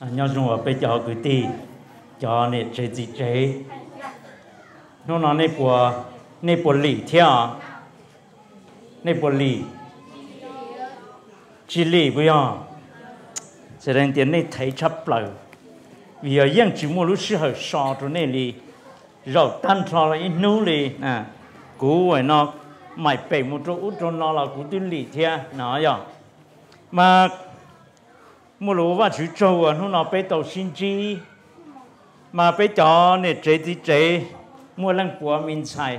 À, nhau dùng ở bên cho cứ tì cho nên chế gì chế nó nói nên của nên theo nên của lì chỉ lì bây giờ cho chấp lời vì ở yên chỉ mua lúc sư hợp so cho nên lì rồi tan cho là ít nấu lì à cú vậy nó mày bể một chỗ út cho nó là cú tuyên lì theo nó rồi à. mà mua lúa và chú trâu à nó nó bé tàu xin chi mà bé chó này chế thì chế mua lăng của mình xài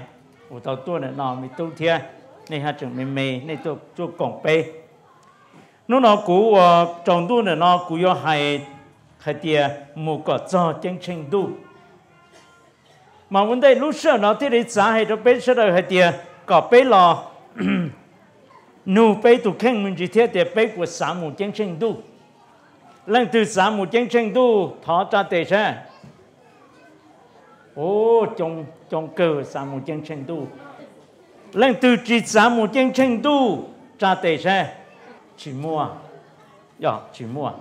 của tàu tua này nó mình tu thiệt này hạt trưởng mình mê này tôi tôi cổng bé nó nó cú trong tu này nó cú yo hay hay tiệt mua cỏ cho chân chân tu mà vấn đề lúc xưa nó thì đi xã hay cho bé sau đó hay tiệt cỏ bé lò nụ bé tụ khen mình chỉ thiết tiệt bé của xã mù chân chân tu lần thứ sáu một chân chân tu thọ cha tề sa ô trong trong cờ sa một chân chân tu lần thứ chỉ sa một chân chân tu cha tề sa chỉ mua dạ chỉ mua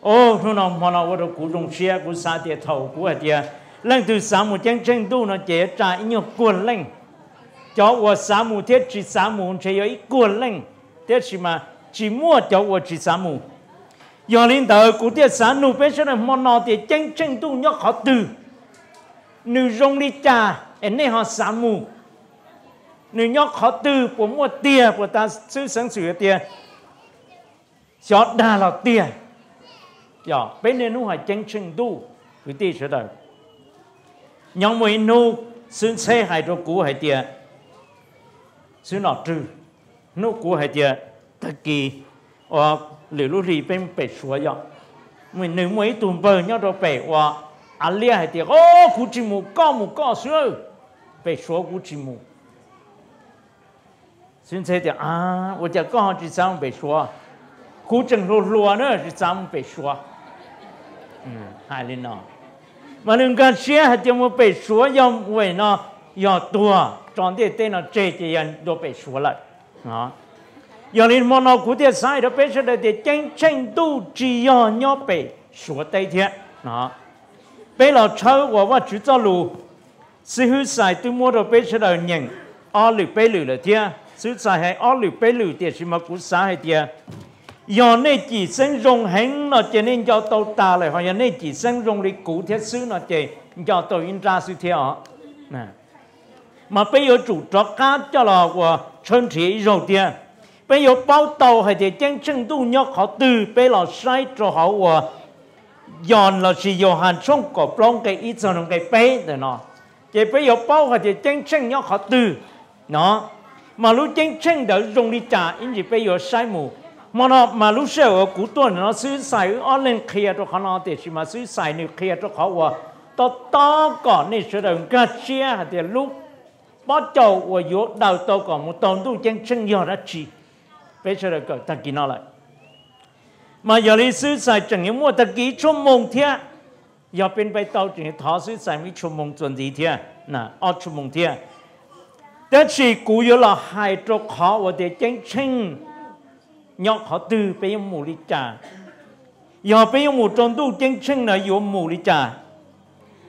ô nó nó mà nó ở đâu cũng dùng xe cũng sa tiền thầu cũng ở tiền lần thứ sáu một chân chân tu nó chế trả nhiều cuốn sa cho 我沙姆，天气沙姆，只有一个人，但是嘛，只摸叫我去沙姆。do linh tờ của tiết xã nụ bế sơ này mòn nọ thì chân chân tu nhớ khó từ nữ rong đi trà em này họ xã mù nữ nhớ khó từ của mua tia của ta sư sáng sửa tia cho đà là tia cho bên này nó hỏi chân chân tu cứ tiết sửa đời nhóm mới nô xin xe hai đồ cũ hai tia xin nọ trừ nô cũ hai tia thật kỳ 我 ờ, liệu lúc rì bên bể xua yo mình nếu mấy tuần bờ nhau đó bể qua à lia hay tiếc ô cú chỉ mù có mù có xưa bể xua cú chỉ mù xin thế thì à, tôi chỉ có chỉ bể xua cú chừng lùa nữa ừ, chỉ sang bể xua ừ, lên nó mà đừng có xe hay chỉ bể xua yom vậy nó yom tua tròn tiền tên nó chơi chỉ yom đồ bể xua lại đó 有人莫闹古的晒的被说的的真正都只要要被说的天啊，被了超我我只走路，是后晒对莫的被说的人，阿里被路了天，是晒还阿里被路的什么古晒的。do nên chỉ sinh rong hẹn nó cho nên do tàu ta lại hoặc do nên chỉ sinh rong đi cụ thiết sứ nó chỉ do tàu in ra sứ theo nè mà bây giờ chủ trọ cá cho là của chân thị rồi tiền bây giờ bao tàu hay chỉ chân chân tu nhóc họ từ bây là sai cho họ và dọn là chỉ dọn hàng xong có plong cái ít rồi cái bé rồi nó chỉ bây giờ bao hay chỉ chân chân nhóc họ từ nó mà lúc chân chân đã dùng đi trả in gì bây giờ sai mù mà nó mà lúc sau ở cú tuần nó xứ xài ở lên kia cho họ nó thì chỉ mà xứ xài nữa kia cho họ và to to còn này sẽ đừng cả chia thì lúc bắt đầu và yếu đầu tôi còn một tuần tu chân chân do đã chỉ 俾出嚟句，特見落嚟。mà giờ lý sư sai chẳng những mua tất kỹ chung mông thia giờ bên bay tàu chẳng chỉ thọ sư sai mới chung mông chuẩn gì thia nà ở chung mông thia đó chỉ cú yếu là hai chỗ khó và để chân chân nhọ khó từ bây giờ mù lý trà giờ bây giờ mù trong tu chân chân là yếu mù lý trà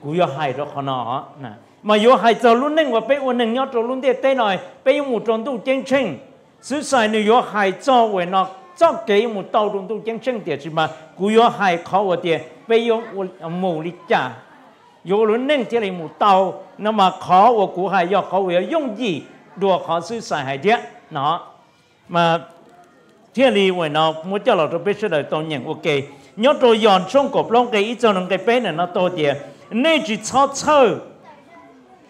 cú yếu hai chỗ khó nọ nè mà yếu hai chỗ luôn nên và bây giờ nên nhọ chỗ luôn để tên này bây giờ mù trong tu chân chân sự sai nếu yo hai cho về nó cho cái một tàu đồng tu chân chân tiệt mà cú yo hai khó ở tiệt bây giờ mù lịch cha yo luôn nên tiệt một tàu mà khó ở cú hai yo khó về dùng gì đùa khó sự sai hai tiệt nó mà thiên lý về nó muốn cho là tôi biết sẽ đời tôi ok nhớ tôi dọn trong cột cái ít cho nó cái bé này nó to tiệt nên chỉ cho chơi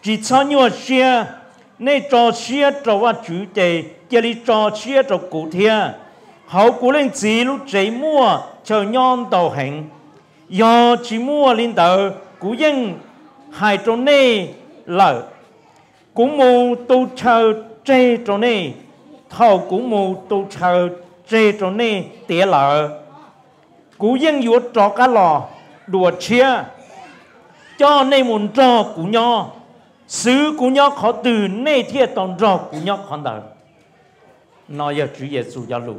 chỉ cho nhau share nên cho chia cho và chủ đề chỉ lý cho chia cho cụ thể hậu cụ lên chỉ lúc chỉ mua cho nhon đầu hình, do chỉ mua lên đầu, cụ nhân hai chỗ này lợ cũng mù tu chờ chê chỗ này thâu cũng mù tu chờ chê chỗ này tỉa lợ cụ nhân vừa cho cá lò đùa chia cho nên muốn cho cụ nho sứ của nhóc khó từ nê thiệt tòn rọ của nhóc khó đời nói giờ Chúa Giêsu giáo lụ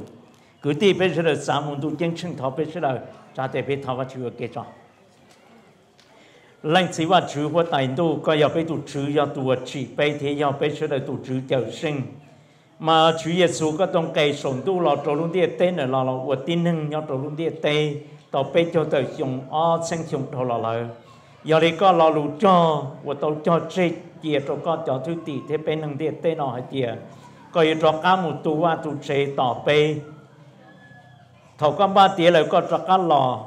cứ đi bây giờ xã môn tu chân chân thọ bây giờ cha để bây thọ và Chúa kế cho lãnh sĩ và chú và tài tu coi giờ bây tu chú giờ tu chỉ bây thế giờ bây giờ tu Chúa tiểu sinh mà chú Chúa Giêsu có trong cây sống tu lọ trổ luôn đi tê nữa lọ lọ của tin hưng nhau trổ luôn đi tê tỏ bây cho tới dùng o sang dùng thọ lọ lọ giờ thì có lo lụ cho và tôi cho chế chia cho có cho thứ tỷ thế bên nâng điện tên nó hay chia có ý cho cá một tu và tu chế tỏ bê thầu con ba tía lại có cho cá lò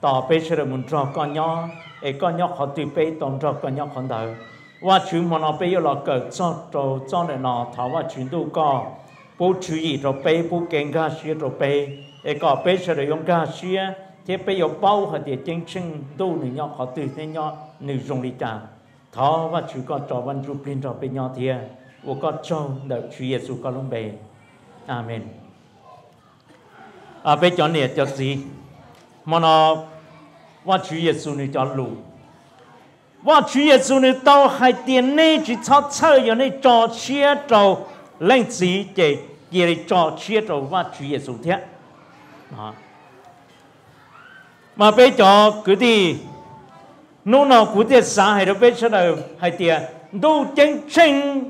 tỏ bê sẽ được muốn cho con nhỏ ấy con nhỏ khó tùy bê tổng cho con nhỏ con đầu và chúng mà nó bây giờ là cỡ cho cho cho nên nó thảo và chúng tu có bố chú gì cho bê bố kênh gà xuyên cho bê ấy có bê sẽ được 用 gà xuyên thế bây giờ bao họ địa chân chân tu nữ nhỏ họ từ thế nhỏ nữ dùng lý trả thọ và chú có cho văn chú pin trò bên nhỏ thìa và có cho đợi Chúa Giêsu có lông bề Amen à bây giờ này cho gì mà nó và Chúa Giêsu nữ cho lù và Chúa Giêsu nữ đâu hai tiền này chỉ cho chơi cho nên cho chia trò lên gì để để cho chia trò và Chúa Giêsu thế à mà bây giờ cứ đi nô nô cứ đi xã hay là bây giờ là hay đi đâu chân chân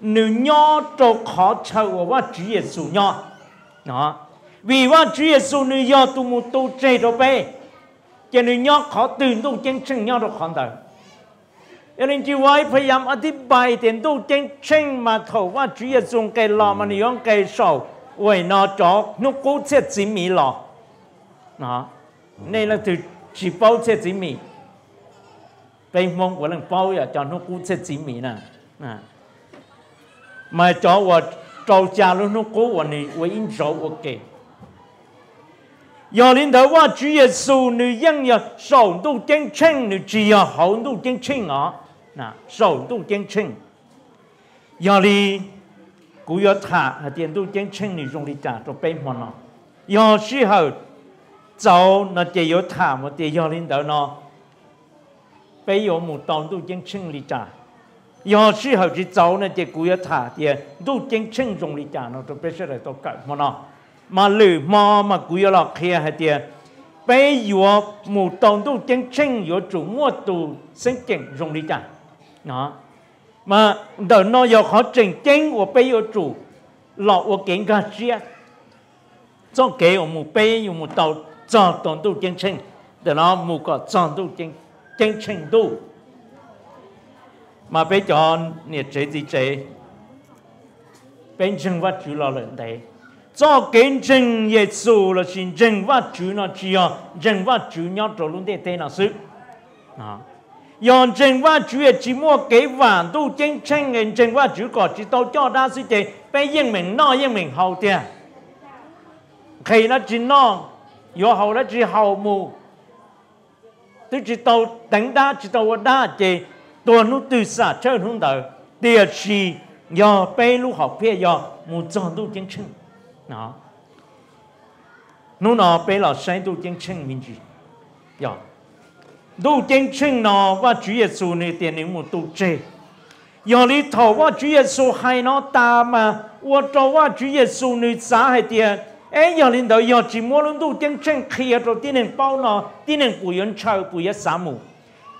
nếu nhỏ cho khó chịu và chỉ là sự nhỏ đó vì và chỉ là sự nữ nhỏ tụi mu tụi trẻ đó bé cho nữ nhỏ khó từ đâu chân chân nhỏ đó khó đời cho nên chỉ vậy phải làm ở đây bài tiền đâu chân chân mà thầu và chỉ là dùng cái lò mà nữ cái sầu 为那着，侬过去几米了，啊？nên là từ chỉ bao che chỉ mì bên mong của lần bao giờ cho nó cũng che chỉ mì nè mà cho vợ trâu cha luôn nó cố vợ này vợ in trâu ok giờ đến đầu chủ yếu số nữ dân giờ sầu tu chân chân nữ chỉ giờ hậu tu chân chân à nè sầu tu chân chân giờ đi cũng giờ thả tiền tu chân chân nữ dùng đi trả cho bên mà nó giờ sự hậu 走那就有他们就有领导呢，被有木当都经清理站，有时候去走那就故意他的都经清重理站，那都别说来都干么呢？mà lử mò mà cúi lọ kia hay bây giờ mù tông tu chân chân giờ chủ mua tu sinh cảnh dùng đi cả nó mà đỡ nó giờ khó trình chân của bây giờ chủ lọ của kiến cả chia trong kế của bây giờ mù tàu chọn tổng tu chân chính để nó mù có chọn tu chân chân chính tu mà bây giờ nhiệt chế gì chế bên chân vật chủ lo lợn đấy cho kiến là xin chân vật chủ nó chỉ ở chân vật chủ nhau trổ luôn để thế là sự à yon chân và chú ye chỉ mua kế vạn tu chân chân nên chân và chú có chỉ tao cho đa sự chế bây yên mình nó yên mình hậu tiền khi nó chỉ nó yo hầu là chỉ hầu mù tôi chỉ tàu đánh đá chỉ tàu đá chỉ tôi nó từ xa chơi không đỡ tiền gì do bay lúc học phía do mù cho tôi chân chân nó nó nó bay là sáng tôi chân chân mình chỉ do dạ. tôi chân chân nó và Chúa Giêsu này tiền này một tu chơi do dạ, lý thầu và Chúa Giêsu hay nó ta mà và cho và Chúa Giêsu này giá hay tiền 哎，要领导要寂寞人都点正开呀，就点能包呢，点能不用愁，不用啥么。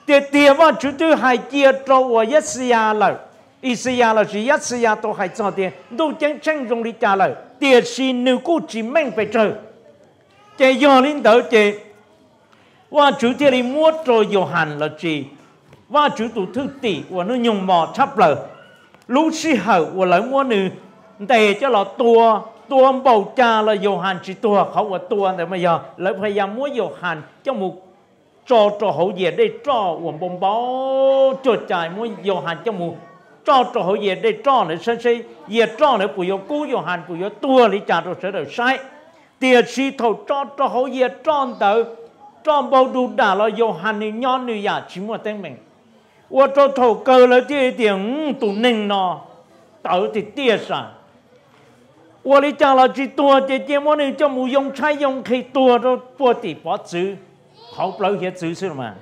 这电话绝对还接着我一时呀了，一时呀了是一时呀都还早点，都点正容的家了，电视能够只明白着。这要领导这，我主这里摸着有限了这，我主都土地我能用毛插了，lúc xí hậu của lỡ mua nữ để cho là tua ตัวบ่าวจาละโยฮันจิตัวเขาว่าตัวแต่ไม่ยอมแล้วพยายามมัวโยฮันเจ้ามุกจอจอเขาเหยียดได้จออวมบมเบาจดจ่ายมัวโยฮันเจ้ามุกจอจอเขาเหยียดได้จอเลยฉันใช้เหยียดจอเลยปุยโยกู้โยฮันปุยโยตัวลิจาตัวเสด็จใช้เตียชีเท่าจอจอเขาเหยียดจอนเต๋อจอมบ่าวดูด่าละโยฮันนี่ย้อนนี่อยากชิมัวเต็งเมงว่าจอเท่าเกลือเลยที่เตียงตุ่นหนึ่งนอเต๋อติดเตี้ยสั่我哩讲了去多姐姐，我哩就冇用菜用去多都多地把子，好不老些子是嘛？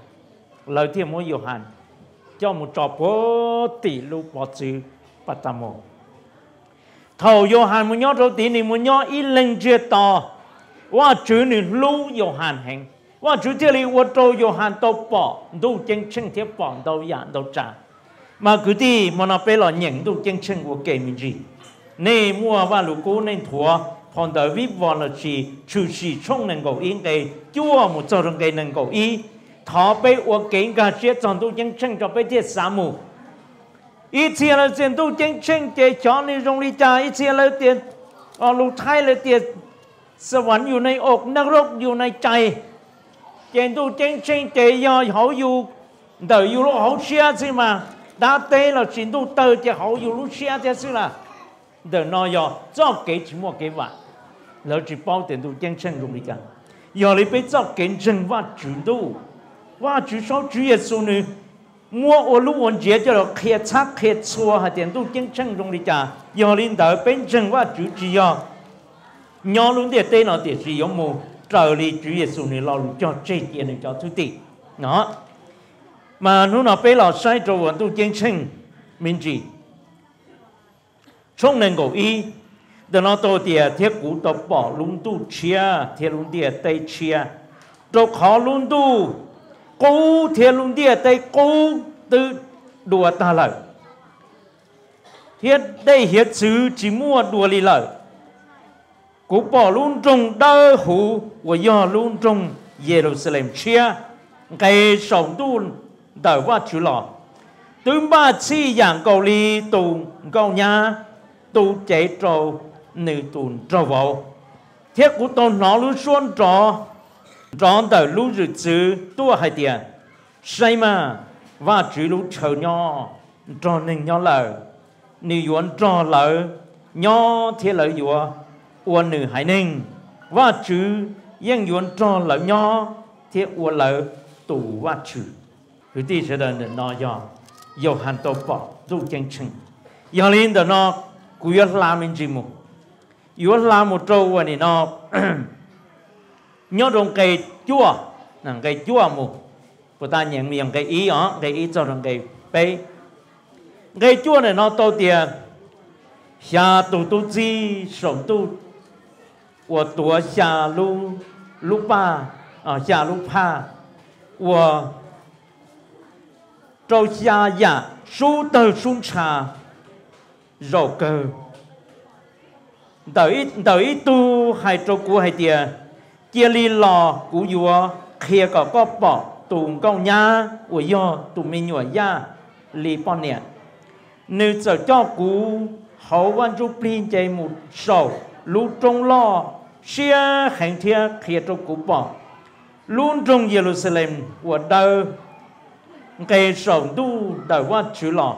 老天冇有限，就冇做不地路把子不得么？头有限冇要到地你冇要一零接到，我主你路有限行，我主这里我都有限到 bỏ，都真正贴绑到人到站，嘛佢啲冇那俾老人都真正我给面子。nay mua và lục cú nên thua còn đời vĩ vòn là chỉ chủ chỉ trong nền cầu yên cái chúa một cho rằng cái nên cầu y thọ bê uo kiến cả chết trong tu chân chân cho bê chết sáu mù ít chia là tiền tu chân chân chế cho nên rong đi cha ít chia ờ, là tiền ở lục thái là tiền là 的那要做给寂寞给话，老子包点都精神容易讲，要你被做见证话主都，话主说主耶稣呢，我我路文杰叫了开叉开错还点都精神容易讲，要领导变成话主只要，鸟 luôn để tên nó để 是有冇 trợ lý chủ 耶稣呢，老路叫这点呢叫徒弟，喏，嘛，侬那被老师做完都精神明智。trong nên go y de no to tia thiết cú to bỏ lung tu chia thiết lung địa tây chia to khó lung tu cú thiết lung địa tây cú từ đùa ta lợi thiết đây hiết sứ chỉ mua đùa lì lợi cú bỏ lung trùng đơ hủ của do lung trùng Jerusalem chia cái sống tu đời qua chữ lọ tương ba chi dạng cầu ly tù cầu nhà tu chế trò nữ tùn trò vô thiết của tôi nó lưu xuân trò trò tờ lưu dự trừ tua hai tiền say mà và chữ lưu chờ nho trò nên nho lờ nữ yuan trò lờ nho thiết lờ yua uan nữ hải ninh và chữ yên yuan trò lờ nho thiết uan lờ tu và chữ thứ ti sẽ đợi nó do dầu hàn tổ bỏ tu chân chừng giờ lên đó cú yếu làm mình chỉ mù yếu làm một trâu và này nó nhớ trong cây chua nàng cây chua mu, của ta nhận miệng cây ý ó cây ý cho rằng cây bê cây chua này nó tô tiền xa tu tu chi sống tu của tua xa lu lu pa, à ờ, xa lu pa của trâu xa dạ su tờ sun trà rau cơ đợi đợi tu hai trâu cú hai tia chia li lò cú vua kia có có bỏ tùng câu nha của do tùng mình nhỏ ya li bọn nè nếu sợ cho cú hậu văn chú pin chạy một sầu lũ trong lo xia hành thia kia trâu cú bỏ luôn trong Jerusalem của đời cây sầu tu đời qua chữ lọ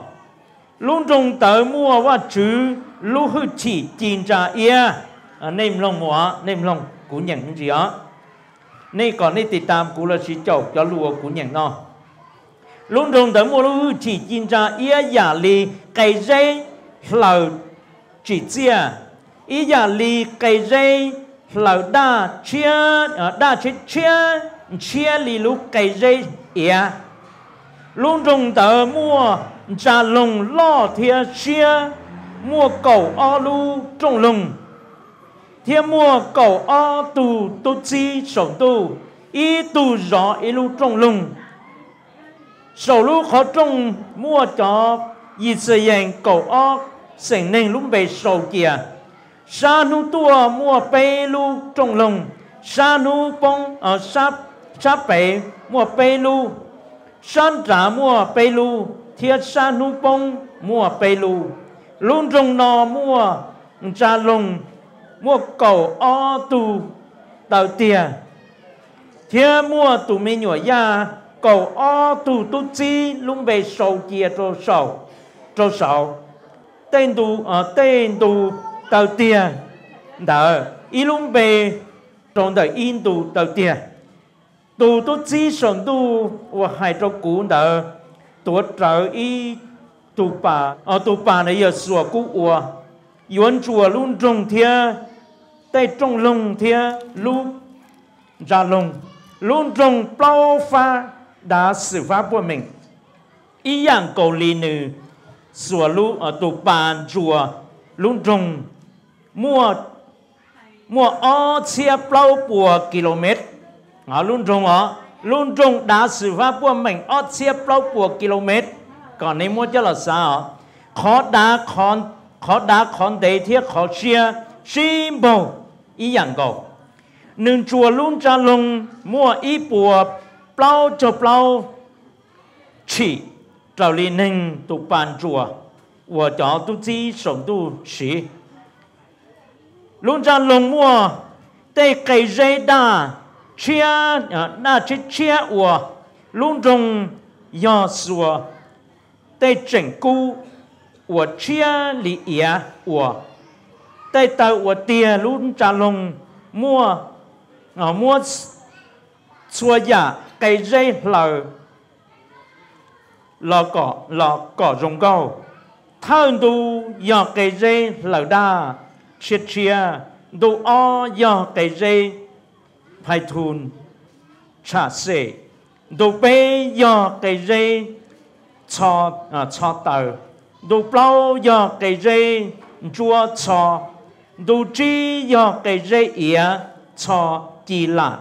luôn trong tờ mua và chữ lúc hư chỉ chín trả ia à, nên lòng mua nên lòng cú nhận gì đó nên còn nên tìm tam cú là chỉ chậu cho lùa cú nhận nó luôn trong tờ mua lúc hư chỉ chín trả ia giả lì cái dây lầu chỉ chia ý giả lì cái dây lầu đa chia à, đa chia chia chia lì lúc cái dây ia luôn trong tờ mua già lùng lo thia chia mua cầu o lu trồng lùng thia mua cầu o tù tu chi sổ tu y tù gió y lu trồng lùng sổ lu khó trồng mua cho y sự yên cầu o sinh nên lúc về sổ kia sa nu tua mua bê lu trồng lùng sa nu bông ở ờ, sáp sáp bê mua bê lu san trả mua bê lu thiết sa nu bông mua bê lù luôn rồng nò mua cha lùng mua cầu o tu tàu tiền thiết mua tu mi nhỏ ya cầu o tu tu chi luôn về sầu kia trâu sầu trâu sầu tên tu ở ờ, tên tu tàu tiền đỡ y luôn về trong đời in tu tàu tiền tu tu chi sầu tu và hai trâu cũ đỡ ตัวเจ้าอีตัวป่าเอาตัวป่าในยาสัวกูอัวยวนจัวลุ่นจงเทียได้จงลงเทียลุ่จาลงลุ่นจงเปล่าฟ้าดาสืฟ้าพวก mình อีอย่างเกาหลีเหนือสัวลุ่เอาตัวป่าจัวลุ่นจงมั่วมั่วอ้อเชียเปล่าปัวกิโลเมตรเอาลุ่นจงอ๋อลุงจงดาสือว่าพวกเหม่งออดเสียเปล่าปวกิโลเมตรก่อนในมัวเจาหลสซาขอดาคอนขอดาคอนเดเทียขอเชียชิมบงอีอย่างก็หนึ่งจัวลุงจะลงมั่วอีปวเปล่าจบเปล่าฉีเจ้าลีหนึ่งตุปานจัว我จอตุจีสมตุฉีลุงจะลงมั่วเตะไกเจด้า chia à, na chia chia ủa luôn rong yo sủa tây chỉnh cu ủa chia lì ỉa ủa tây tàu ủa tiền luôn trả lồng mua ở à, mua xua giả cây dây lờ lò cỏ lò cỏ rồng cao, thao du giờ cây dây lờ đa chia chia du o giờ cây dây phải thun trả xe đồ bê do cái dê cho à, cho tờ đồ bao do cái dê chúa cho đồ chi do cái dê ỉa cho chỉ là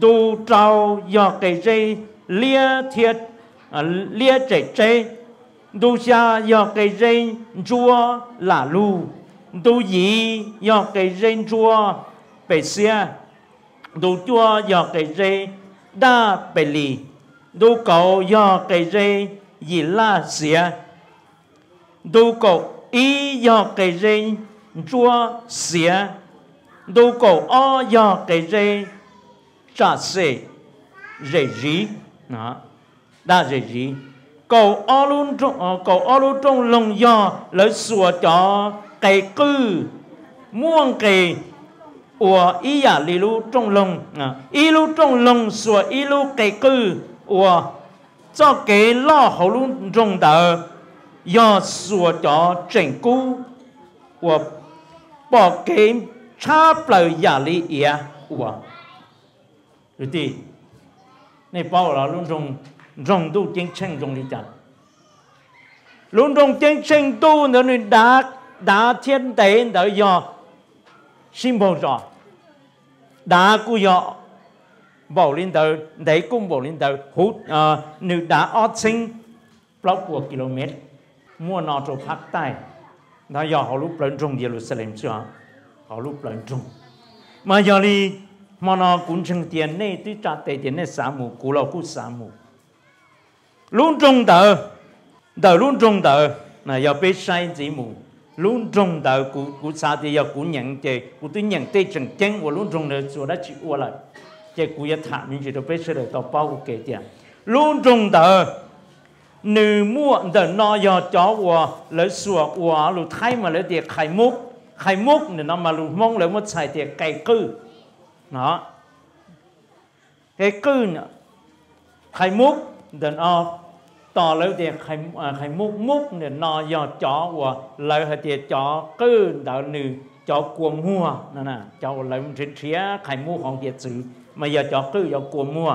đồ trâu do cái dê lia thiệt à, lia trẻ trẻ đồ xa do cái dê chúa là lu đồ gì do cái dê chúa bể xe đủ chua do cái rê đa bề lì đủ cầu do cái rê gì la xìa đủ cầu ý do cái rê chua xìa đủ cầu o do cái rê trả xê rê rí đó đa rê rí cầu o luôn trong ờ, cầu o luôn trong lòng do lấy sủa cho cây cư muôn cây 我一呀一路中龙啊，一路中龙所一路给个我，这给老喉咙中的要说着整个我把给差不了压力也我，对的，你把我老龙中中都真称中的讲，龙中真称都那你打打天地的要。xin bầu rõ đã cú dọ bầu lên tờ đấy cũng bầu lên tờ hút uh, nữ đã ót sinh block của km mua nó cho phát tay nó do họ lúc lớn trung Jerusalem chưa họ lúc lớn trung mà giờ đi mà nó cũng chừng tiền này tuy trả tệ tiền này xả mù cũ lâu cũ xả mù luôn trung tờ tờ luôn trung tờ là do biết sai gì mù luôn trông đợi của của sa thì giờ của nhận chế của tôi nhận tê chân chăng và luôn trông đợi chỗ đó chịu qua lại chế của giờ thảm mình chỉ được biết sự đời tao bao của kể tiền luôn trông đợi nữ mua đời nó giờ chó qua lấy sửa qua lu thay mà lấy tiền khai múc khai múc nên nó mà lu mong lấy một xài tiền cày cư nó cái cư nữa khai múc đời nó ต่อแล้วเดียไข่ไข่มุกมุกเนี่ยนอยอจอวัวเลยเดียจอกึ้นดาวหนึ่งจอกลัวมัวนั่นน่ะจอเลยมันเสียไข่มุกของเดียสือมาอย่าจอกึ้นอย่ากลัวมัว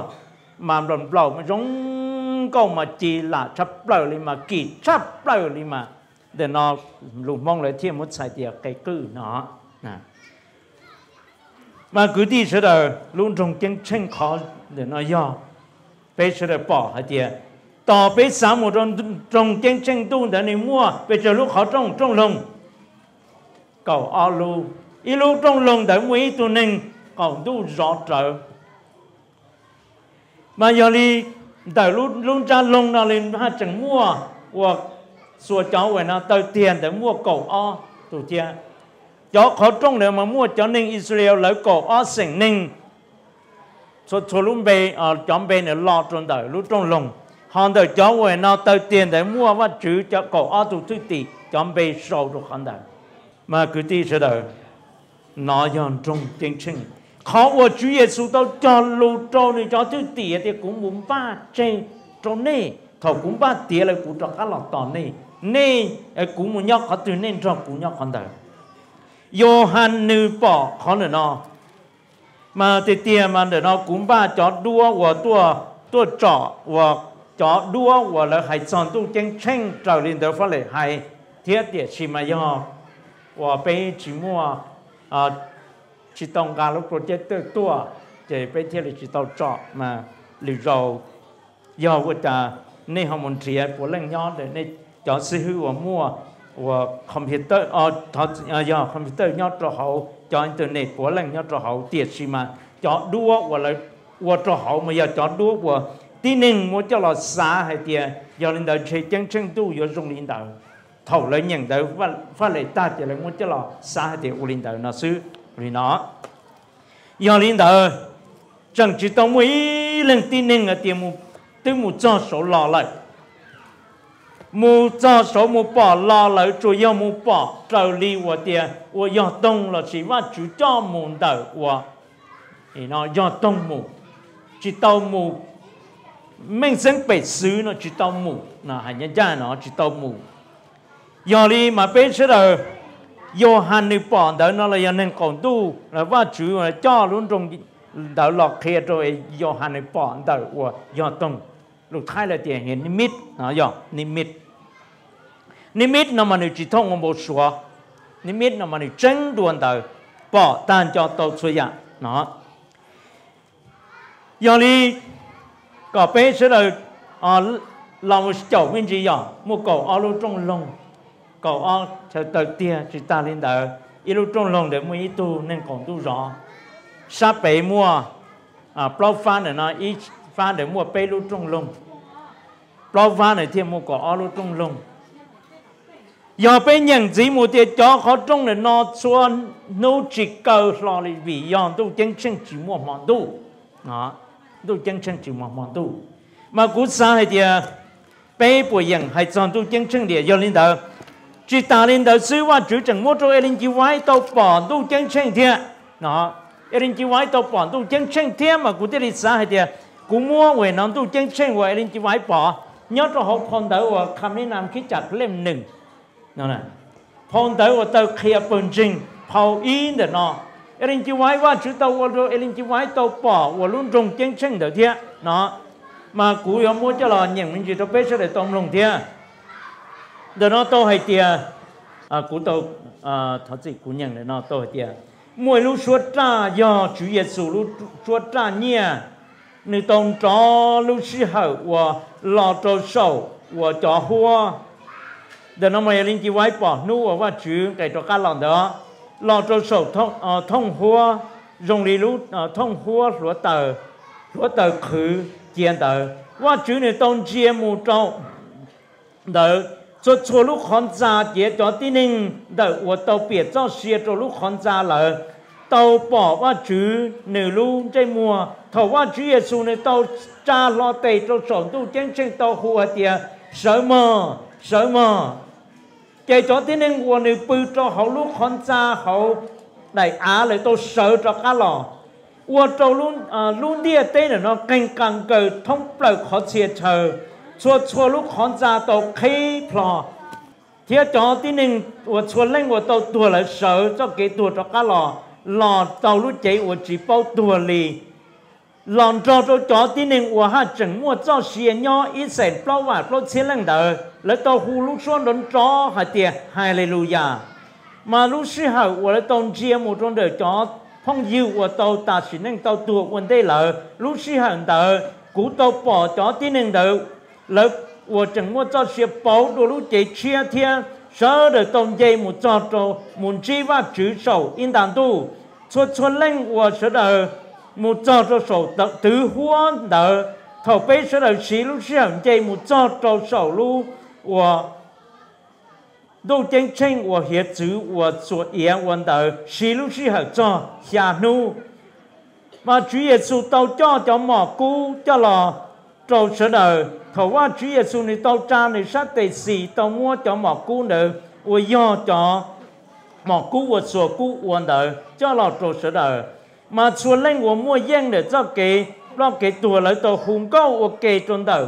มาหล่นเปล่ามันร้องก็มาจีละชับเปล่าเลยมากีชับเปล่าเลยมาเดี๋ยวนอลุมมองเลยเที่ยมุดใส่เดียไก่กึ้นเนาะนะมาคือที่เสด็จลุงจงเจงเช่งขอเดี๋ยวนอยอไปเสด็จป่อเดียต่อไปสามหมดตรงเจงเจงตุ้งแต่ในมั่วไปเจอลูกเขาจ้องจ้องลงเก่าอาลูอีลูกจ้องลงแต่มวยตัวหนึ่งเก่าดูรอเจอมายอลีแต่ลูกลุงจะลงนาลินห้าจังมั่วว่าสัวเจ้าไว้นะเตาเตียนแต่มั่วเก่าอ้อตัวเตียเจ้าเขาจ้องเลยมามั่วเจ้าหนึ่งอิสราเอลแล้วเก่าอ้อสิ่งหนึ่งส่วนลุงเบย์จอมเบย์เนี่ยรอจนแต่ลูกจ้องลง hòn đã cho người nó tới tiền để mua và chữ cho cổ ở tụ thứ tỷ cho bê sâu được hòn đời mà cứ tí sẽ đời nó dọn trong chương trình khó của Chúa Giêsu tao cho lưu trâu này cho thứ tỷ thì cũng muốn ba trên trâu này thầu cũng ba tía là cũng cho các lọ tỏ này này cũng muốn nhóc khó từ nên cho cũng nhóc hòn đời Johan nữ bỏ khó nữa nó mà thì tiền mà để nó cũng ba cho đua của tua tua trọ của cho đua và là hãy chọn tu chân chân trở lên đó phát là hãy thiết địa chỉ mà do và bây chỉ mua à chỉ tông cả lúc rồi chết tự tua chỉ bây thiết là chỉ tàu trọ mà lưu dầu do của ta à, nên họ muốn chia của lần nhỏ để nên cho sư hữu và mua và computer ờ à, thật à, do computer nhỏ cho hậu cho internet của lăng nhỏ cho hậu tiệt gì mà cho đua và là và cho hậu mà giờ cho đua và tí nên mua cho là xa hay tiền giờ lên đời chơi chân chân tu giờ dùng lên đời thầu lấy nhận đời và và lấy ta thì lấy cho là xa hay tiền u lên đời nó sư vì nó giờ lên đời chẳng chỉ tao mới lên tí nên ở tiền mua tôi mua cho số lò lại mua cho mua bỏ lò lại chủ yếu mua bỏ trầu li của tiền của giờ đông là chỉ và chủ cho mua đời của thì nó giờ đông mua chỉ tao mua mình sinh bị xứ nó chỉ tao mù nó hành nhân gia nó chỉ tao mù giờ đi mà bên sẽ là do hành nữ bọn đó nó là do nên còn tu là và chủ là cho luôn trong đó lọt kia rồi do hành nữ bọn đó của do tông lúc thay là tiền hiện niệm mít nó do niệm mít niệm mít nó mà nữ chỉ thông một số niệm mít nó mà nữ tránh đuôn đó bỏ tan cho tàu suy giảm nó giờ đi có bé sẽ à, là à lòng cháu nguyên gì nhở một cậu ao lúc trong lòng cậu ao cho tới tia chỉ ta lên đời ít lúc trong lòng để mới tu nên còn tu rõ sa bé mua à bao pha này nó ít pha để mua bé lúc trong lòng bao pha này thêm một cậu ao lúc trong lòng giờ bé nhận gì một tia cho họ trong này nó xua nô chỉ cầu lo lại vì giờ tu chân chân chỉ mua mòn tu đó chân chân chân chân chỉ mà hay chọn Yêu đạo, đạo chủ mua 都真正就忙忙都，嘛古啥系的，北部人系上都真正的要领导，只大领导虽话主政摩托一零几歪到绑都真正的，那一零几歪到绑都真正的嘛古这里啥系的，古摸为难都真正话一零几歪绑，nhớ cho học phong tử và khám đi làm khí chặt lên nừng, nó này phong tử và tàu kia bình trình, phao yên để nó elin chi wai wa chu tàu wo do elin chi wai tàu bỏ wo luôn rong chân chân đầu thia nó mà cú yo mua cho lò nhận mình chỉ tàu bé sẽ để tông rong thia đó nó to hay tia à cú tàu à thọ chỉ cú nhận để nó to hay tia mỗi lúc suốt ra do chủ yết sụ lúc suốt ra nhia nữ tông trò lúc sư hậu wo lò trò sầu wo trò hoa đó nó mà elin chi wai bỏ nu wo wa chữ cái trò cá lòng đó 老掉手，痛痛火，容易啊，痛火，甩掉甩掉，苦肩掉。瓦朱内掉肩，木掉掉。拙做老掉心扎，掉掉。第零掉，老掉撇，掉斜，老掉心扎，掉掉。掉破瓦朱，你撸，摘摸。头瓦朱耶稣内到扎，老什么什么？chạy cho tí nên nguồn nữ bư cho hậu lúc con cha hậu đại á lại tôi sợ cho cá lò ua trâu luôn à, luôn đi tên là nó canh càng cờ thông bờ khó chia chờ chua chua lúc con cha tôi khi plò thế cho tí nên ua chua lên ua tôi tua lại sợ cho cái tua cho cá lò lò tàu lúc chạy ua chỉ bao tua lì lòn cho cho cho tiếng nên ua ha chừng mua cho xìa nhau ít sẹn bao và bao chia lên đời 来到呼噜双人找还点哈利路亚。mà lúc sư hậu của lấy tôn chia một trong đời chó phong diệu của tàu ta chỉ nên tàu tuột quần tây lợ lúc sư hậu tờ cú tàu bỏ chó tí nên tờ lợ của chẳng mua cho xe bầu đồ lúc chạy chia thiên sợ đời tôn dây một cho trò muốn chi và chữ sầu in đàn tu cho cho lên của sợ đời một cho trò sầu tự tứ hoa tờ thầu bế sợ đời xí lúc sư hậu dây một cho trò sầu lúc 我都真正我协助我做言文的，是路是合作下路。mà Chúa Giêsu tao cho cho mò cú cho lò trâu sửa đời thầu qua Chúa này tao cha này sát tề xì mua cho mò cú nữa ôi cho mò cú của sửa đời cho lò trâu sửa đời mà sửa lên mua giang để cho kì lo tuổi lại tao hùng câu của kì trôn đời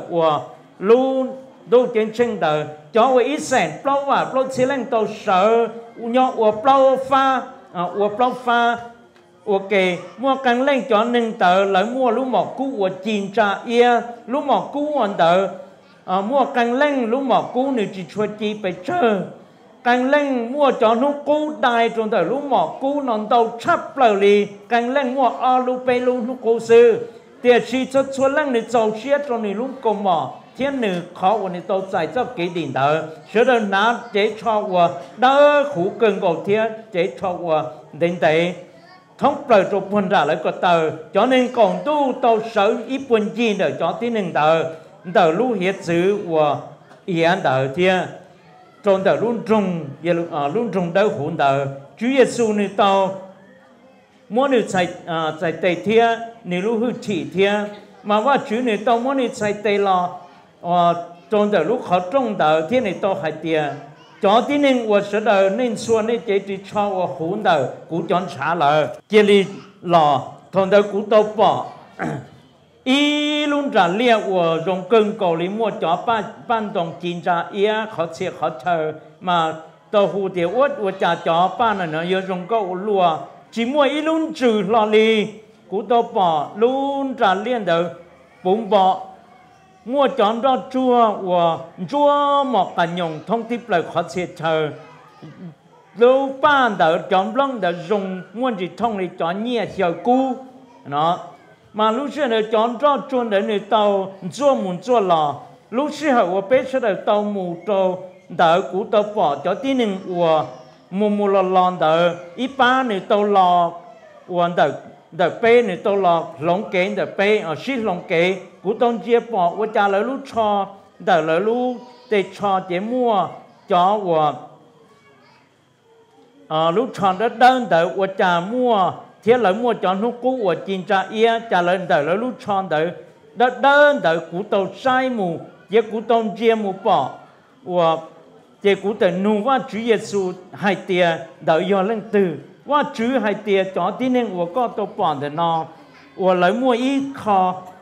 đô kiến chân à, tờ cho với ít sẹn bao và bao chỉ lên tàu sợ nhỏ của bao pha của bao pha ok mua cần lên cho nên tờ lại mua lúc một cú của chín trà ia lúc một cú còn tờ mua cần lên lúc một cú nữa chỉ cho chi phải chờ càng lên mua cho nó cú đại trong tờ lúc mỏ cú non tàu chắp lờ li càng lên mua alu pe lu nó cú sư tiệt chi cho xuống lên để giàu chết trong này lúc cú mỏ thiên thiên khó chế chế cho cho khủ 天女考我你都在这给领的，学的拿这错我，那苦跟我天这错我领的。thống trời trụ phần ra lại có tờ cho nên còn tu tàu sở ít phần chi để cho tí nên tờ tờ lưu hiệt sử của yên tờ thiên trong tờ luôn trùng giờ luôn à, trùng đâu hồn tờ Chúa Giêsu như tàu mỗi nữ chạy chạy tề thiên nữ lưu hư chỉ thiên mà ว่า Chúa như tàu muốn nữ chạy tề lo 我种的如何种的，天里都还跌。cho ờ, tí nên của sở đời nên xua nên chế trị cho của hủ đời của chọn xã lờ chế li lò thôn đời của tàu bỏ y luôn trả lia của rồng cưng cầu lý cho ba ban đồng chín trả ia khó xe khó chờ mà tàu hủ tiểu uất của trả cho ba này nó yêu rồng cầu lùa chỉ mua y luôn trừ lò li của tàu bỏ luôn trả lia đời bỏ mua chọn đó chua và chua một cả nhung thông tiếp lời khó xe chờ lâu ba đỡ chọn lông đỡ dùng nguồn gì thông để chọn nhẹ chờ cú nó mà lúc xưa đỡ chọn đó chua đỡ người tàu chua muốn chua lò lúc xưa hậu bé sẽ đỡ tàu mù trâu đỡ cú tàu bỏ cho tí nừng và mù mù lò lò đỡ ít ba người tàu lò và đỡ đỡ bê người tàu lò lông kế đỡ bê ở ờ, xí lông kế 古董节宝，我家来路错，的来路得错节目，cho 我 à, lúc chọn đã đơn đợi của cha mua thế lợi mua chọn lúc cũ của chín cha ia cha lợi đợi lợi lúc chọn đợi đã đơn đợi cũ tàu sai mù chế cũ tàu chia mù bỏ của chế cũ tàu nu và chữ Giêsu hai tia đợi do lên từ và chữ hai tia cho tí nên của có tàu bỏ để nó của lợi mua ít khó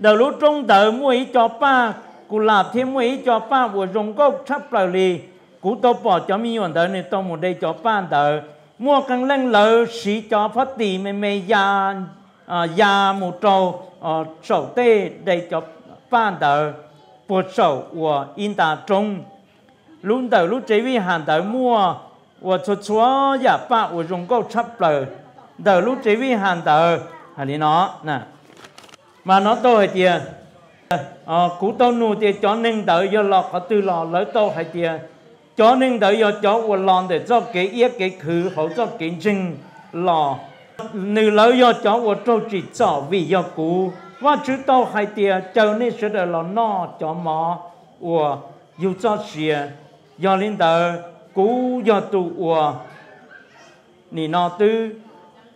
đầu lúc trung tự mua ý cho ba cụ lạp thêm mua ý cho ba vừa dùng gốc sắp lời lì cụ tôi bỏ cho mi hoàn tờ này tôi một đây cho ba tờ mua càng lăng lỡ sĩ cho phát tì mê mê ya à, ya một trâu à, sầu tê đây cho ba tờ bộ sầu của in ta trung lúc đầu lúc chế vi hàng tờ mua và cho chúa giả ba và dùng gốc sắp lời đầu lúc chế vi hàng tờ hà lý nó nè mà nó tôi hay chia ờ cú tôi nuôi thì cho nên đợi do lọ có từ lọ lấy tôi hay chia cho nên đợi do cho của lọ để cho cái yết cái khứ hậu cho cái chân lọ nữ lỡ do cho của trâu chỉ cho vì do cú và chữ tôi hay chia cho nên sẽ đợi lọ nó cho mỏ của dù cho xìa do lên đợi cú do tụ của nì nó tư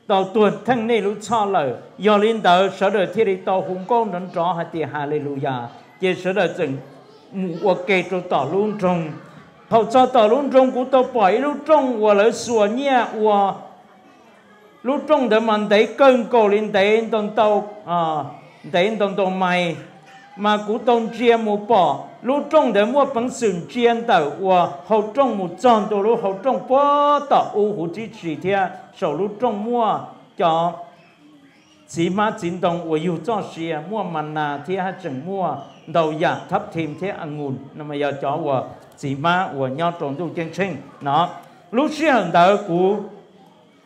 tàu tuần thân này lúc cho lời do linh tờ sở đời thiên đi tàu hùng con nón rõ hallelujah chỉ sở đời chừng một kê trong tàu luôn trong hậu cho tàu luôn trong của tàu bỏ lúc trong và lỡ sủa nhẹ và lúc trong để mình thấy cơn cầu lên thấy tàu tàu à thấy tàu tàu mày mà cũng tàu chia một bỏ lúc trong đến mua bằng sừng chiến đầu và hậu trong một trận đầu lúc hậu trong bó tạo ô hồ chỉ chỉ thế sau lúc trong mua cho chỉ mà chiến đồng và yêu cho xe mua mặn nà thế hay chẳng mua đầu giả thấp thêm thế ăn ngùn nên mà giờ cho và chỉ mà và nhau trộn đủ chân chân nó lúc xe hận đầu của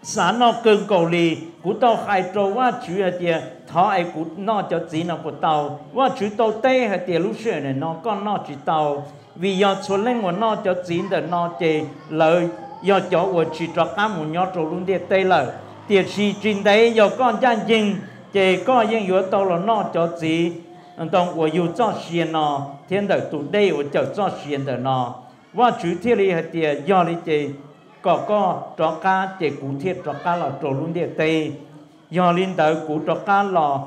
xã nó cơn cầu lì của tao hai trâu quá chữ hạt thọ ai cũng nó cho chỉ nó của tàu và chú tàu tê hay tiền lúc xưa này nó con nó chỉ tàu vì do số lên của nó cho chỉ để nó chỉ lợi do chỗ của chỉ cho cá một nhỏ trâu luôn địa tê lợi tiền chỉ trên đấy do con cha dinh chỉ có những yếu tàu là nó cho chỉ đồng của yêu cho xiên nó thiên đời tụ đây của cho cho xiên đời nó và chú thiên lý hay tiền do lý chỉ có có cho cá chỉ cụ thiết cho cá là trâu luôn địa tê giờ lên tới cụ trọ cá lò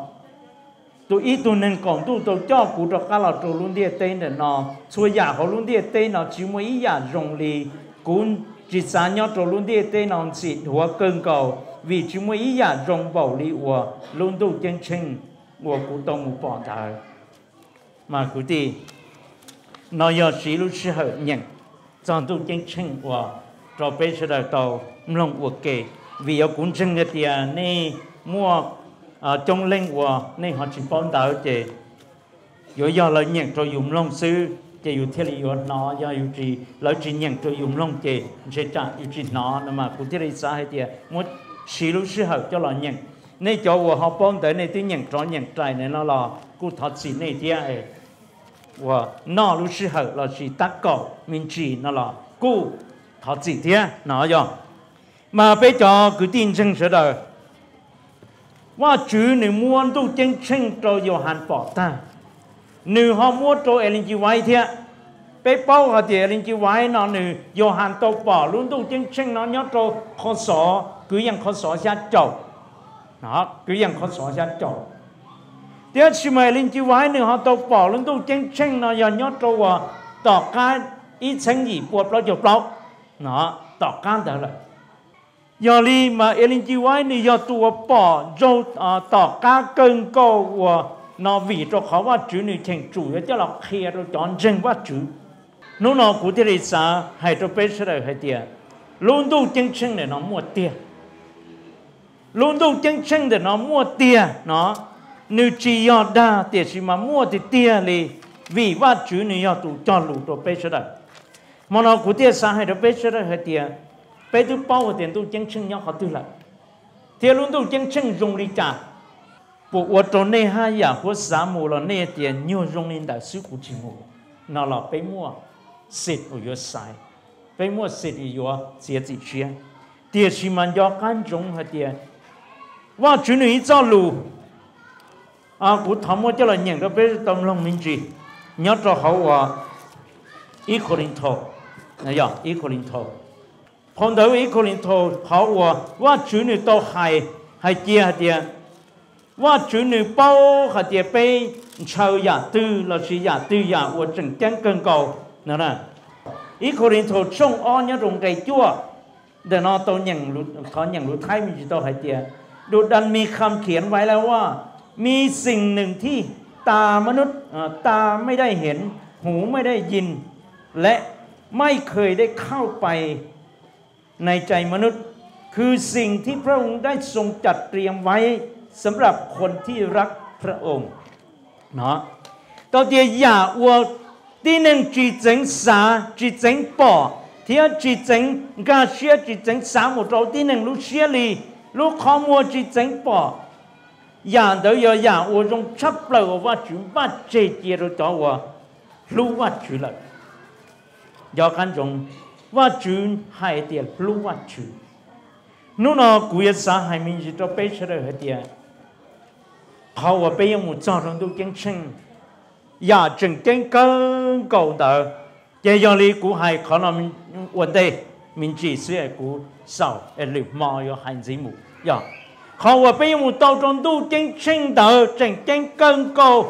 tôi ít tôi nên còn tôi tôi cho cụ trọ cá lò tôi luôn đi tên để nó xuôi giả họ luôn đi tên nó chỉ mới giả rồng lì cũng chỉ xa nhau tôi luôn đi tên nó chỉ hóa cơn cầu vì chỉ mới giả rồng bảo lì của luôn đủ chân trình của cụ tông một bỏ thở mà cụ đi nó giờ chỉ lúc sư hợp nhận trong đủ chân trình của trò bây giờ đầu lòng của kể vì ở cũng chân cái tiền này mua ờ, trong linh của nên họ chỉ bón đạo chế yo yo là nhận cho dùng long sư chế yêu thiết lý yo nó yo yêu chỉ là chỉ nhận cho dùng long chế chế trả yêu trì nó mà cụ thiết lý xã hay thì muốn chỉ lúc sư học cho là nhận nên cho của họ bón tới này tôi nhận cho nhận trái này nó là cụ thật sự này thì ấy và nó lúc sư học là chỉ tắc cầu mình chỉ nó là cụ thật sự thì nó rồi mà bây giờ cứ tin rằng sẽ đời ว่าจือหนึ่งมวนตุ้เจงเชิงโตโยฮันปอต้าหนึ่งหอมัวโตเอลินจิไว้เทีย ไปเป้ากับเตียลินจิไว้นอนหนึ่งโยฮันโตปอลุ้นตุ้เจงเชิงนอนยอดโตคอสอคือยังคอสอชาจบนะคือยังคอสอชาจบเดี๋ยวชิมาลินจิไว้หนึ่งหอโตปอลุ้นตุ้เจงเชิงนอนยอดอโตว่าต่อการอีเชงหยีปวดเราจบเราเนาะต่อการแต่ละ giờ li mà yên chi quái này giờ tụa bỏ dâu à, tỏ cá cơn câu của à, nó vì cho khó quá chữ này thành chủ yếu cho là kia rồi chọn dân quá chữ nó nó cụ thể là sao hay cho bé sẽ hay tiệt luôn đâu chân chân để nó mua tiệt luôn đâu chân chân để nó mua tiệt nó nếu chi do đa tiệt chỉ mà mua thì tiệt li vì quá chữ này do tụ cho lũ cho bé sẽ mà nó cụ thể sao hay cho bé sẽ hay tiệt bây giờ bao giờ tiền tôi chân chân nhau họ tôi là tiền luôn tôi chân chân dùng đi cả bộ ở chỗ này ha ya của xã mù là này tiền nhiều dùng lên đại sứ của chị mù nó là bây mua xịt ở dưới sai bây mua xịt ở dưới dễ gì chia tiền chỉ mà do căn trồng hay tiền và chuyện này cho lù à của thầm mua cho là nhận cái bây tâm lòng mình gì nhớ cho họ à ít có linh thọ này giờ ít có linh thọ คนเดียวอีกคนหนึ่งโทรหาว่าว่าจุนี่ต้หายหายเจียเดียว่าจุนี่เป้าหายเจียไปเชาวยาตื้อเราชียาตื้อยาว่าจึงแจ้งเกินก่อนนั่นแหละอีกคนหนึ่งโทรช่องอ้อนยังตรงใจจ้่วเดนอตัวยังรู้เขายังรู้ไทยมีจิตต้หายเจียดูดันมีคำเขียนไว้แล้วว่า มีสิ่งหนึ่งที่ตามนุษย์ตาไม่ได้เห็นหูไม่ได้ยิน และไม่เคยได้เข้าไปในใจมนุษย์คือสิ่งที่พระองค์ได้ทรงจัดเตรียมไว้สำหรับคนที่รักพระองค์เนาะต到底雅าวอย่า只ว宝ที่่จิตเจงกาเชียจิตเจงสามหมดเราที่หนึ่งรู้เชียลีรู้ข้อมูลจิตเจงปออย่าเดี๋ยวอย่างชัเปล่าว่าจุว้าเจเจรู้ตัวว่ารู้ว่าจุลอยันจงว่าจูนหายเตียรู้ว่าจูนนู่นกูยสาหายมีจิตไปเชื่อเตียพอว่าไปยังมุจารงดูเก่งเชิงอย่าจึงเก่งเกินเก่าเดอยังยังลีกูหายขอนอนวันเด明知是股少，一流毛有汉字母呀。看我被我到中都经青岛，正经更高。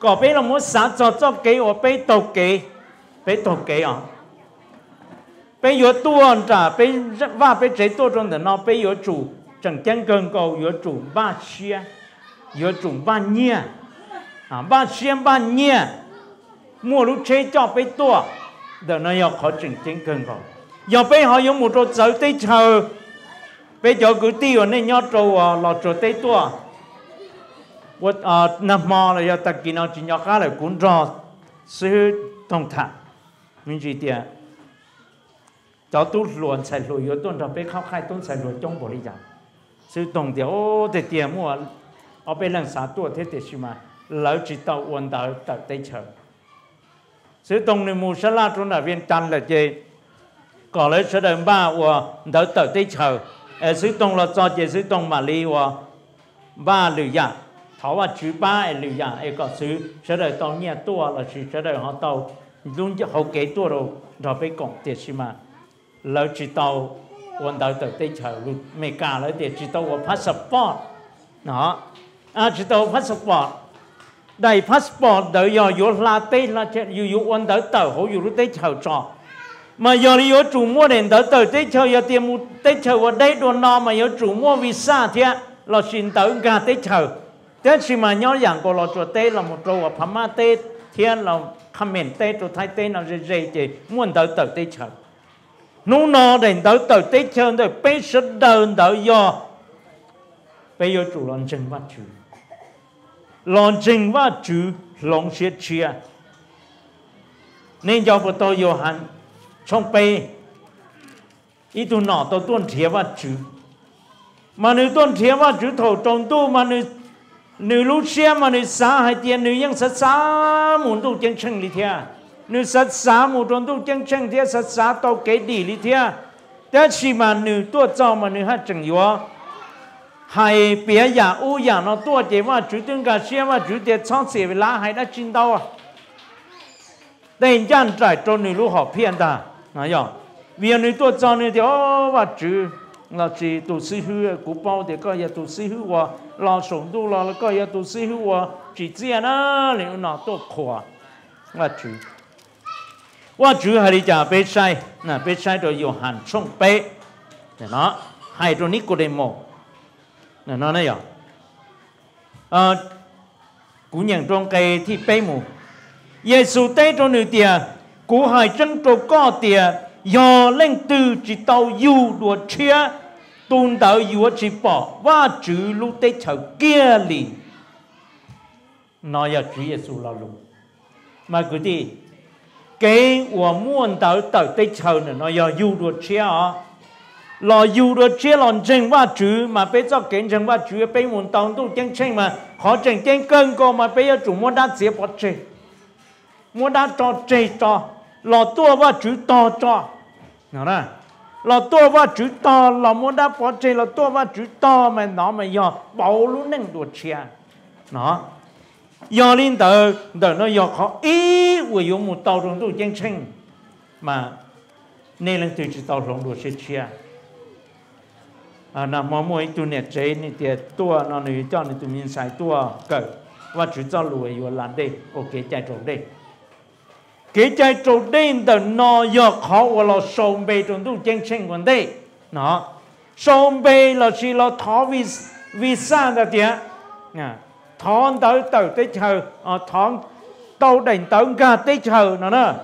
个俾老母杀咗咗几，我俾毒几，俾毒几啊！bây giờ tuôn trả bây và bây chế tôi trong đó nó bây giờ chủ chẳng chân cần cầu giờ chủ ba xe giờ chủ ba nhia à ba xe ba nhia mua lúc chế cho bây tôi đó nó yêu khó chẳng chân cần cầu giờ bây họ dùng một chỗ giới tới chờ bây giờ cứ tiêu nên nhau trâu lọt chỗ tới tôi vật nam mô là do ta kỳ nó chỉ nhau khá là cũng rõ sư thông thả mình chỉ tiệt cháu tu luồn xài lùi yếu tuần rồi bé khao khai tuần xài lùi trong bộ lý giáo sư tổng điều ô thì tiền mua ở bên lần xã tuổi thế thì mà lão chỉ tàu quần tàu tàu tây chờ sư tổng này mua sá la trong là viên chăn là gì có lấy sá đầm ba và tàu tàu tây chờ sư tổng là cho chị sư tổng mà li và ba lử dạ thảo và chữ ba ấy lử dạ ấy có sư sá đời tàu nhẹ tua là sư sá đời họ tàu luôn cho hậu kế tua rồi rồi phải còn tiền mà lỡ chỉ tàu quân đầu tới tới chờ mẹ cả lỡ để chỉ tàu của passport đó à chỉ tàu passport đầy passport đợi giờ vô la tê là chết dù dù quân đầu tàu hồ, dù lúc tới chờ trò mà giờ đi vô chủ mua đến tới tới tới chờ giờ tiền mua tới chờ qua đây đồ no mà giờ chủ mua visa thì là xin tới gà tới chờ thế chỉ mà nhớ rằng của lọ chùa tê là một trâu ở Pama tê thiên là comment tê trâu thái tê là dễ dễ chỉ muốn tới tới tê chờ nú no đến tới tới tết chân tới bế sức đơn tới do bây giờ chủ lòng chân và chủ lòng chân và chủ lòng sẽ chia nên do phụ tôi vô hẳn trong bê ý tu nọ tôi tuân thiế và chủ mà nữ tuân thiế và chủ thổ trồng tu mà nữ nữ lúc xe mà nữ xa hay tiền nữ nhân xa xa muốn tu chân chân lý thiệt nữ sát xá một đồn tu chân chân thế sát xá tàu kế đi lý thế à? thế chỉ mà nữ tu cho mà nữ hát chẳng yếu à? hay bia giả u giả nó tu chế mà chủ tướng cả xe mà chủ tiệt xong xỉ với lá hay đã chín đau à đây chẳng trải cho nữ lúc họ phiền ta nói rồi vì nữ tu cho nữ thì ô và chú, là chỉ tu sĩ hư của bao thì coi là tu sĩ hư và lo sống tu lo là coi là tu sĩ hư và chỉ riêng á liệu nó tốt khóa là chữ ว่าจือฮาริจาเปใช่นะเปใช่ตัวโยหันช่องเปเนาะให้ตัวนี้กูได้โมนะเนาะนะยอเออกูยังตรงไกที่เปหมูเยซูเตตัวหนึ่งเตียกูหายจังตัวก็เตียยอเล่งตือจิตเอาอยู่ดัวเชียตุนเตาอยู่จิปอว่าจือลูเตเฉาเกียลีนอยาจือเยซูเราลุงมากูที่给我们到到地球呢，那要有多钱啊？lo dù đồ chia lòn chân qua chữ mà bây giờ kiến chân qua chữ bây muốn tông tu chân mà khó chân chân cơn cô mà bây giờ chủ muốn đã dễ bỏ chê muốn đã cho chê cho lo tua qua to cho nào đó lo tua qua to lo muốn đã bỏ chê lo tua qua chú to mà nó mà giờ bảo luôn nên đồ chia nó do linh tờ tờ nó do khó ý vừa dùng một tàu rồng tôi chân sinh mà nên là từ chỉ tàu rồng đồ sẽ chia à nà mà mỗi tu nè chế nè tiệt tua nó nè cho nè tụi mình xài tua cỡ và chỉ cho lùi vừa làm đi ok chạy trộn đi kế chạy trộn đi tờ nó do khó và lo sồn bề trộn tôi chân sinh còn đi nó sồn bề là chỉ lo thó vì vì sao ra tiệt à thon tới từ ờ, tới chờ thon tàu đành tấn cả tới chờ nó nữa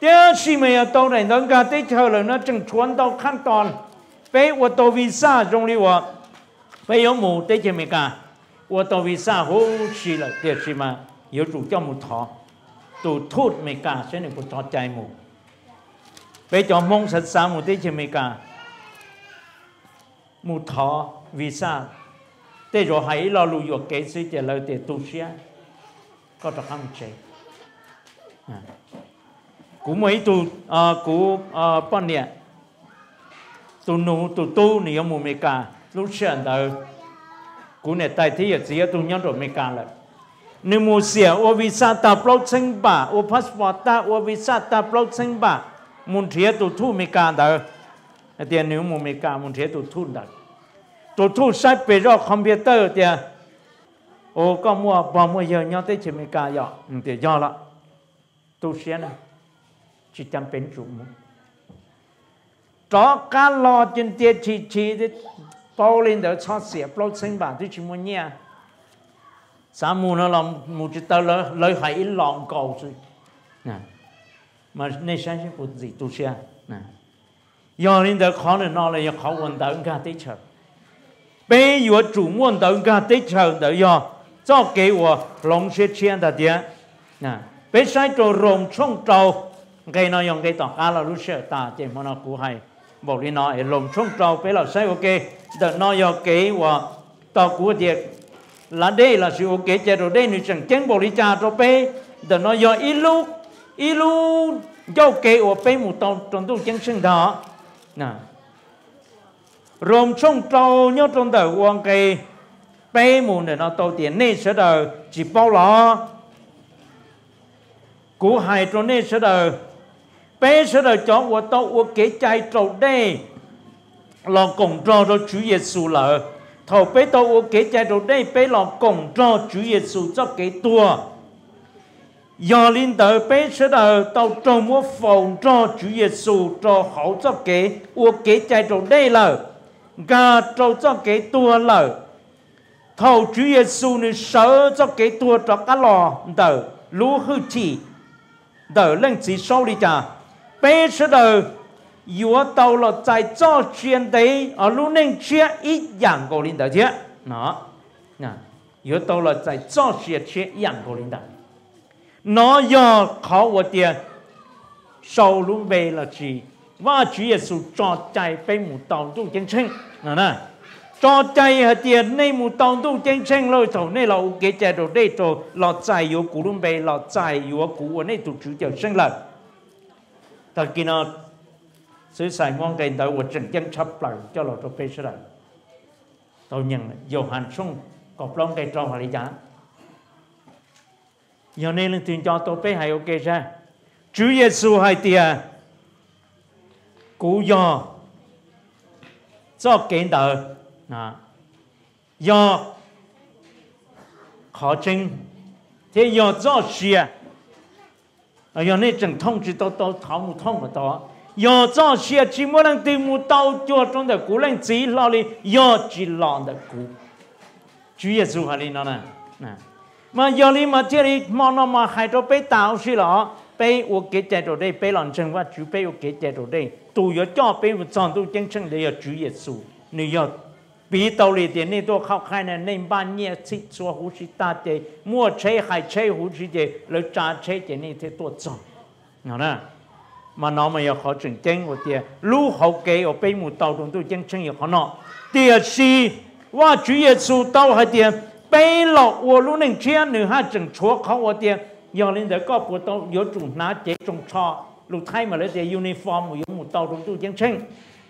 tiếc khi mà tàu đành tấn cả tới chờ là nó chẳng chuẩn tàu khăn toàn bây giờ tàu visa trong đi vợ bây giờ mù tới chơi mình cả vợ tàu visa hú xì là tiếc khi mà yếu chủ cho một thọ tụ thốt mình cả sẽ nên có thọ chạy mù bây giờ mong sẵn sàng một tới chơi mình cả một thọ visa thế rồi hãy lo lưu dục kế sĩ để lời để tu sĩ có được không chế à. cú mấy tu à, cú à bao tu nu tu tu nhiều mù mì cả lúc chuyện đời cú này tại thế giờ ở tu nhớ rồi mì cả rồi nếu mua xe ô visa ta bao chân bà ô passport ta ô visa ta bao chân bà muốn thiệt tu thu mì cả đời tiền nếu mù mì cả muốn thiệt tu thu đời tổ thu sai bề rõ computer thì ô có mua bao mua giờ nhau tới chỉ mới cả giờ ừ, thì giờ là tu sĩ này chỉ chăm bên chủ mu đó cá lo chân tiệt chỉ chỉ thì bao lên đó cho sẻ bao sinh bản thì chỉ muốn nhẹ sa mu nó làm mu chỉ tao lỡ lỡ hãy lòng cầu rồi nè mà nên sáng sẽ của gì tu sĩ nè giờ lên đó khó nên nó là khó vận động cả tới chợ 被我主梦到个对头的哟，再给我龙血签的点，那被晒着龙冲着，给那用给到阿拉路舍大点么那古海，บอกลีน้อยลมช่วงเราไปเราใช้โอเคเดินน้อยโอเคว่าต่อกูเดียละได้ละสิโอเคจะเราได้หนึ่งจังเจ้งบริจาเราไปเดินน้อยอีลูกอีลูกโยเกอไปหมู่ตอนตอนตู้เจ้งซึ่งดอนะ rôm trong trâu nhớ trong đời quan kỳ bé mù để nó tàu tiền nên sẽ đời chỉ bao lo cú hài trong nên sẽ đời bé sẽ đời chọn của tàu của kế chạy trâu đây lọ cổng cho đó Chúa Giêsu lợ thầu bé tàu của kế chạy trâu đây bé lọ cổng trâu Chúa Giêsu cho kế tua do linh tử bé sẽ đời tàu trâu mua phòng trâu Chúa Giêsu cho hậu cho kế của kế chạy trâu đây lợ gà trâu cho cái tua lở thầu Chúa Giêsu nên sợ cho cái tua cho cá lò đỡ lú hư chỉ đỡ lên chỉ sâu đi cha, bây giờ đỡ yếu tàu là chạy cho chuyện đấy ở lúc nên chia ít dạng của linh đỡ chứ nó nè yếu tàu là chạy cho chuyện chia dạng của linh đỡ nó do khó của tiền sau lúc về là gì và Chúa Giêsu cho chạy bên mù tàu tu chân sinh nè nè cho chạy hạt tiền nay mù tàu tu chân sinh lôi tàu nay là ok chạy đồ đây đồ lọt chạy yếu cú luôn bề lọt chạy yếu cú ở nơi tổ chức Giêsu sinh là thật kỳ nó sự sai ngon cái đầu của chân chân chấp lại cho lọt đồ bề sẽ lại tàu nhận dầu hành sung có lông cái tròn là giá giờ nên lên tiền cho tôi bề hay ok ra Chúa Giêsu hay tiền 古药作见到啊，药考证，这药作事啊，啊，要那种通知到到他们通不到，药作事只么能对木到脚中的古人只老的药只老的古，主耶稣哈里那呢，啊，嘛药里嘛这里嘛那嘛还着被倒去了。被我给带走的，被狼陈我主被我给带走的，都要交被我藏到见证里要主耶稣，你要别道理的，那多好看呢！那把尿气说呼吸大的，莫吹还吹呼吸的，来扎吹的那些多脏，好呢？嘛那么要好证经我的，如何给我被木道中都见证也好呢。第二是，我主耶稣到海点，被老我路能样，你还整错考我爹。giờ lên để có bộ tàu giữa chủ ná chế trồng trò lúc thay mà lấy tiền uniform của một tàu trong tu chiến tranh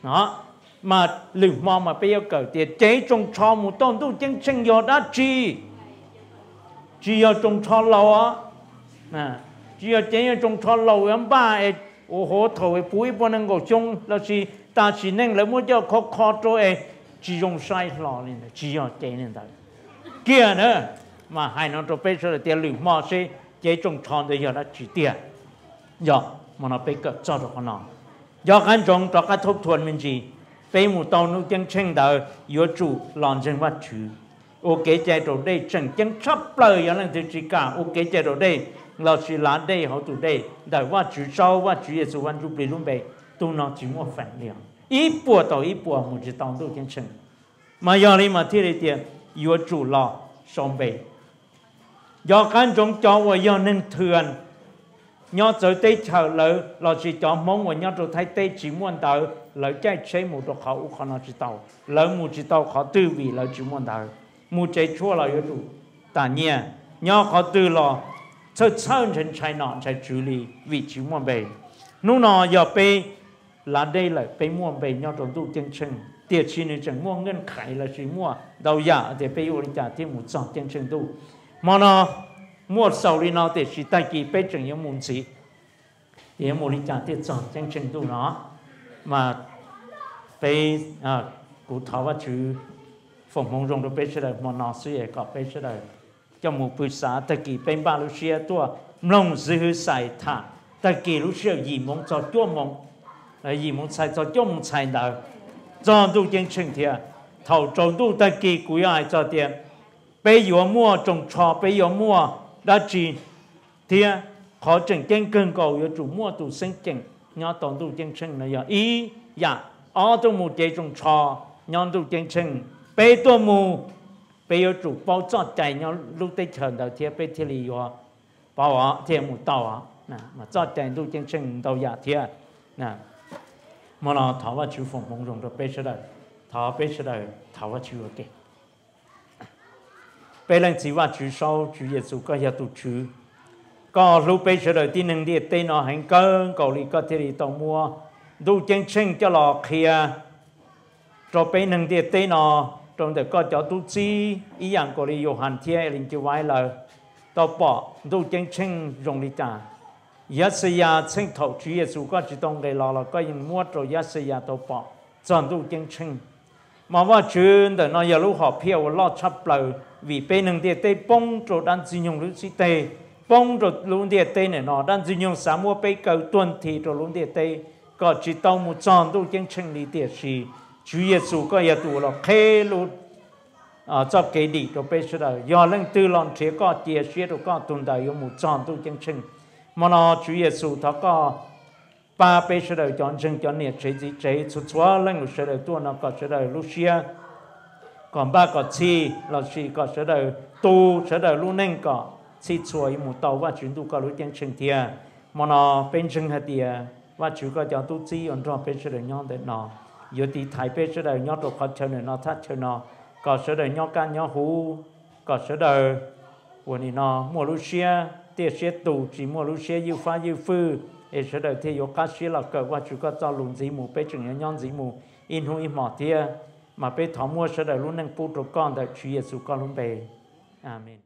đó mà lưu mò mà bây giờ cởi tiền chế trồng trò một tàu tu chiến tranh giờ đã chi chỉ ở trồng trò lâu á nè chỉ ở chế trồng trò lâu em ba ấy ô hô thầu ấy bùi bọn anh gọi chung là gì? ta chỉ nên lấy một giờ khó khó cho ấy chỉ dùng sai lò lên chỉ ở chế lên đó, kia nữa mà hai năm cho bây giờ tiền lưu mò sẽ chế trong tròn để giờ nó chỉ tiền giờ mà nó bị cỡ cho được nó giờ anh trong cho cái thúc thuần mình gì bây mù tàu nó chân chân đầu yếu chủ lòng chân vật chủ ok chế độ đây chân chân chấp lời giờ nên thứ chỉ cả ok chế độ đây là chỉ là đây họ tụ đây đời vật chủ sau vật chủ số văn chủ bị luôn bị tu nó chỉ một phần liền ít bùa tàu ít bùa một chỉ tàu đâu chân chân mà giờ này mà thiết này tiền yếu chủ lo xong bị do kan trong cho và do nên thường nhớ tới tê chờ lỡ là chỉ cho mong và nhớ rồi thấy tê chỉ muốn tờ lỡ chạy chế một đồ khẩu khó nó chỉ tàu lỡ một chỉ tàu khó tư vì lỡ chỉ muốn tờ một chế chua là yếu đủ ta nhé nhớ khó tư là sơ sao trên trái nọ trái chú lý vì chỉ muốn về nụ nọ giờ bê là đây là bê muốn về nhớ rồi đủ chân chân tiệt chi nên chẳng mua ngân khải là chỉ mua đầu giả để bê ổn trả thêm một dòng chân chân đủ mà nó mua sầu đi nó để chỉ tay kỳ bế chừng những môn gì thì em muốn đi trả tiền chọn trên trình độ nó mà bế à cụ thảo và chữ phòng mong rong được bế sẽ đời mà nó suy có bế sẽ đời cho một bữa sáng tay kỳ bên ba lúc xưa tua mong dư xài thả tay kỳ lúc xưa gì mong cho chúa mong gì mong xài cho chúa mong xài đời cho đủ chương trình thì thầu trộn đủ tay kỳ quý ai cho tiền bây giờ mua trồng trò bây giờ mua đã chỉ thì họ chỉnh chân cân cầu yếu chủ mua tụ sinh chỉnh nhớ tổng tụ chân chân này giờ ý dạ ở tụ mua chế trồng trò nhớ tụ chân chân bây tụ mua bây giờ chủ bao cho chạy nhớ lúc đấy chờ đầu thì bây thì lý do bảo à thì mua tàu à mà cho chạy tụ chân chân đầu giờ thì nè mà nó thảo vào chủ phòng mong rộng rồi bây giờ đó thảo bây giờ đó thảo vào chủ ok bây lần chỉ và chú sau chú giê xu có gia tu chú có lúc bây giờ đời tin năng địa tên nó hành cơ có lý có thể đi tàu mua đủ chân chân cho lọ kia cho bây năng địa tên nó trong đời có cho tu chi ý dạng có lý yêu hàn thiên linh chú vái lời tàu bỏ đủ chân chân rộng lý trả Yasaya chân thầu chú giê xu có chỉ tông gây lọ là có những mua rồi Yasaya tàu bỏ chọn đủ chân chân mà vợ chuyên từ nó giờ lúc họ phiêu lo chấp lầu vì bên đường địa tây bông trộn đang duy nhung lúc sĩ tây bông trộn luôn địa tây này nó đang duy nhung xã mua bê cầu tuần thì trộn luôn địa tây có chỉ tàu một tròn đâu chân chân lý địa sĩ Chúa Giêsu có giờ tụ là khê luôn à cho cái đi cho bê sơ đời do lên tư lòng thế có địa sẻ rồi có tuần đời một tròn đâu chân chân mà nó Chúa Giêsu thọ có ba bê sơ đời chọn chân chọn nhiệt chế gì chế chút xóa lên một sơ đời tua nó có sơ đời Lucia còn ba có chi là chi có sơ đời tu sơ đời lu nên có chi chuối một tàu và chuyển tu có lối tiên chân thia mà nó bên chân hạt thia và chú có chọn tu chi ổn trong bê sơ đời nhau để nó giờ thì thái bê sơ đời nhau đồ có chơi nó thắt chơi nó có sơ đời nhau can nhau hú có sơ đời của nó mua Lucia tiệt sẽ tu chỉ mua Lucia yêu pha yêu phư e sẽ đầu thì yoga sĩ là cờ qua chú có cho lùng gì mù bé chừng nhon gì mù in hu im mỏ tia mà bé thọ mua sẽ đầu luôn năng phụ trụ con đời chúa giêsu con luôn bề amen